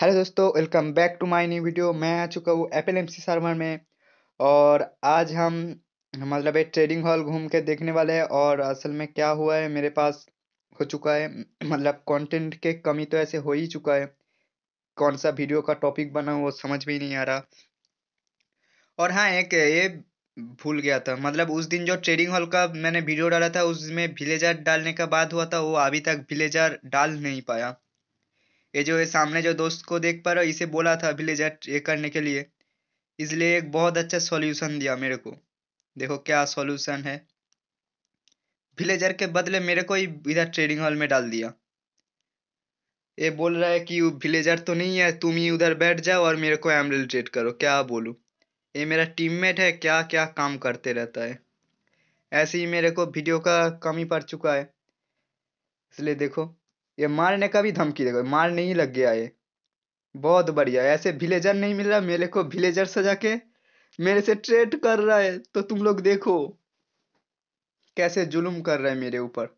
hello दोस्तों welcome back to my new video मैं आ चुका हूँ एपल एम सर्वर में और आज हम मतलब एक ट्रेडिंग हॉल घूम के देखने वाले हैं और असल में क्या हुआ है मेरे पास हो चुका है मतलब कंटेंट के कमी तो ऐसे हो ही चुका है कौन सा वीडियो का टॉपिक बना वो समझ में नहीं आ रहा और हाँ एक ये भूल गया था मतलब उस दिन जो ट्रेडिंग हॉल का मैंने वीडियो डाला था उसमें विलेजर डालने का बाद हुआ था वो अभी तक विलेजर डाल नहीं पाया ये जो है सामने जो दोस्त को देख पा रहा इसे बोला था विलेजर ये करने के लिए इसलिए एक बहुत अच्छा सॉल्यूशन दिया मेरे को देखो क्या सॉल्यूशन है विलेजर के बदले मेरे को ही इधर ट्रेडिंग हॉल में डाल दिया ये बोल रहा है कि विलेजर तो नहीं है तुम ही उधर बैठ जाओ और मेरे को एम ट्रेड करो क्या बोलूँ ये मेरा टीममेट है क्या क्या काम करते रहता है ऐसे ही मेरे को वीडियो का कमी पड़ चुका है इसलिए देखो ये मारने का भी धमकी देगा मारने ही लग गया ये बहुत बढ़िया ऐसे विलेजर नहीं मिल रहा मेरे को विलेजर सजा के मेरे से ट्रेड कर रहा है तो तुम लोग देखो कैसे जुलुम कर रहा है मेरे ऊपर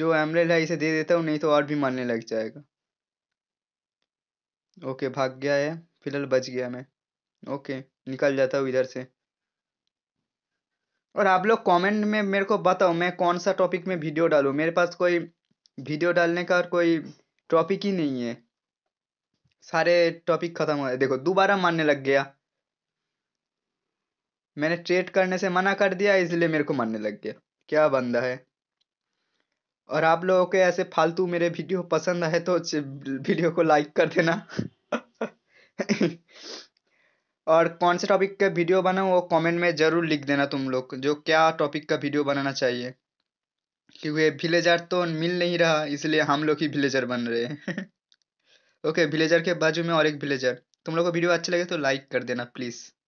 जो एमरेल है इसे दे देता हूँ नहीं तो और भी मारने लग जाएगा ओके भाग गया है फिलहाल बच गया मैं ओके निकल जाता हूँ इधर से और आप लोग कमेंट में मेरे को बताओ मैं कौन सा टॉपिक में वीडियो डालूँ मेरे पास कोई वीडियो डालने का कोई टॉपिक ही नहीं है सारे टॉपिक खत्म हो गए देखो दोबारा मानने लग गया मैंने ट्रेड करने से मना कर दिया इसलिए मेरे को मानने लग गया क्या बंदा है और आप लोगों के ऐसे फालतू मेरे वीडियो पसंद आए तो वीडियो को लाइक कर देना और कौन से टॉपिक का वीडियो बनाऊँ वो कमेंट में ज़रूर लिख देना तुम लोग जो क्या टॉपिक का वीडियो बनाना चाहिए क्योंकि विलेजर तो मिल नहीं रहा इसलिए हम लोग ही विलेजर बन रहे हैं ओके विलेजर के बाजू में और एक विलेजर तुम लोग को वीडियो अच्छा लगे तो लाइक कर देना प्लीज़